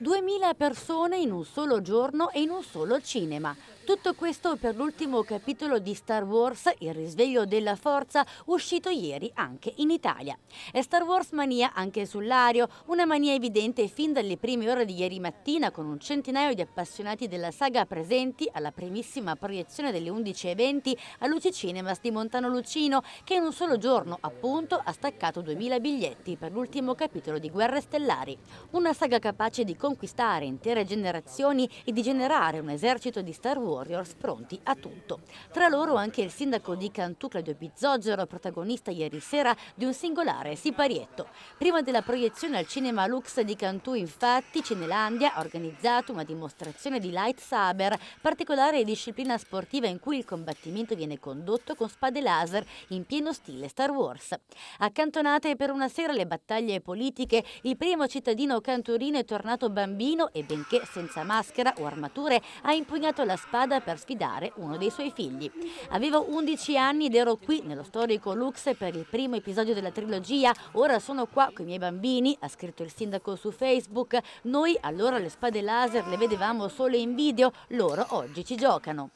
2.000 persone in un solo giorno e in un solo cinema. Tutto questo per l'ultimo capitolo di Star Wars, Il risveglio della forza, uscito ieri anche in Italia. È Star Wars mania anche sull'ario, una mania evidente fin dalle prime ore di ieri mattina con un centinaio di appassionati della saga presenti alla primissima proiezione delle 11.20 a Luci Cinemas di Montano Lucino, che in un solo giorno, appunto, ha staccato 2.000 biglietti per l'ultimo capitolo di Guerre Stellari. Una saga capace di conquistare intere generazioni e di generare un esercito di Star Wars Warriors pronti a tutto. Tra loro anche il sindaco di Cantù Claudio Bizzogero, protagonista ieri sera di un singolare siparietto. Prima della proiezione al cinema Lux di Cantù infatti Cinelandia ha organizzato una dimostrazione di light saber, particolare disciplina sportiva in cui il combattimento viene condotto con spade laser in pieno stile Star Wars. Accantonate per una sera le battaglie politiche, il primo cittadino canturino è tornato bambino e benché senza maschera o armature ha impugnato la spada strada per sfidare uno dei suoi figli. Avevo 11 anni ed ero qui nello storico Lux per il primo episodio della trilogia, ora sono qua con i miei bambini, ha scritto il sindaco su Facebook. Noi allora le spade laser le vedevamo solo in video, loro oggi ci giocano.